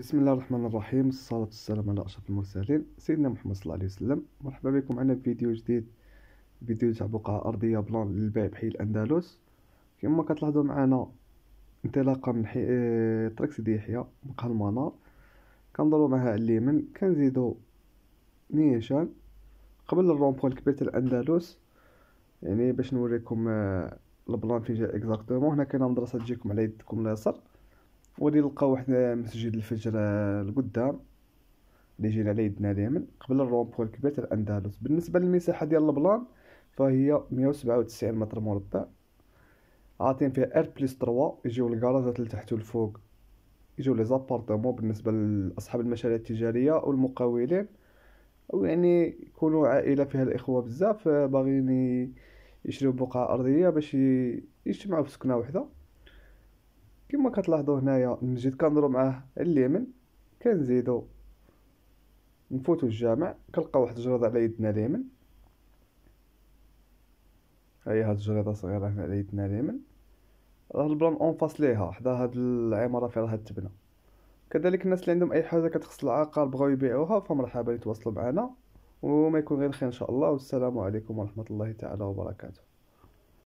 بسم الله الرحمن الرحيم الصلاة والسلام على أشرف المرسلين سيدنا محمد صلى الله عليه وسلم مرحبا بكم معنا في فيديو جديد فيديو تاع بقعة أرضية بلان للبيع بحي الأندلس كما كتلاحظوا معنا انطلاقة من حي... طريق سيدي يحيى مقهى المنار كنضربوا معها على اليمين كنزيدو نيشان قبل الرومبو الكبير تاع الأندلس يعني باش نوريكم البلان فين جا اكزاكتومون هنا كاينه مدرسة تجيكم على يدكم اليسار وغادي نلقاو واحد مسجد الفجر القدام اللي جينا على يدنا دائما قبل الرومبو الكبير تاع الاندلس بالنسبه للمساحه ديال البلان فهي 197 متر مربع عاطين فيها ار بلس 3 يجيو الكراجات لتحت والفوق يجيو لي زابارتمون بالنسبه لاصحاب المشاريع التجاريه والمقاولين او يعني يكونوا عائله فيها الاخوه بزاف باغيين يشريو بقعه ارضيه باش يجتمعوا في سكنه وحده كما كتلاحظوا هنايا نجد كنضرب معاه اليمين كنزيدو نفوتو الجامع كنلقى واحد الجريضة على يدنا اليمين هي هاد الجريده صغيره هنا على يدنا اليمين راه البلان اون فاس ليها حدا هاد العماره فيها هاد تبنى كذلك الناس اللي عندهم اي حاجه كتخص العقار بغاو يبيعوها فمرحبا يتواصلوا معنا وما يكون غير الخير ان شاء الله والسلام عليكم ورحمه الله تعالى وبركاته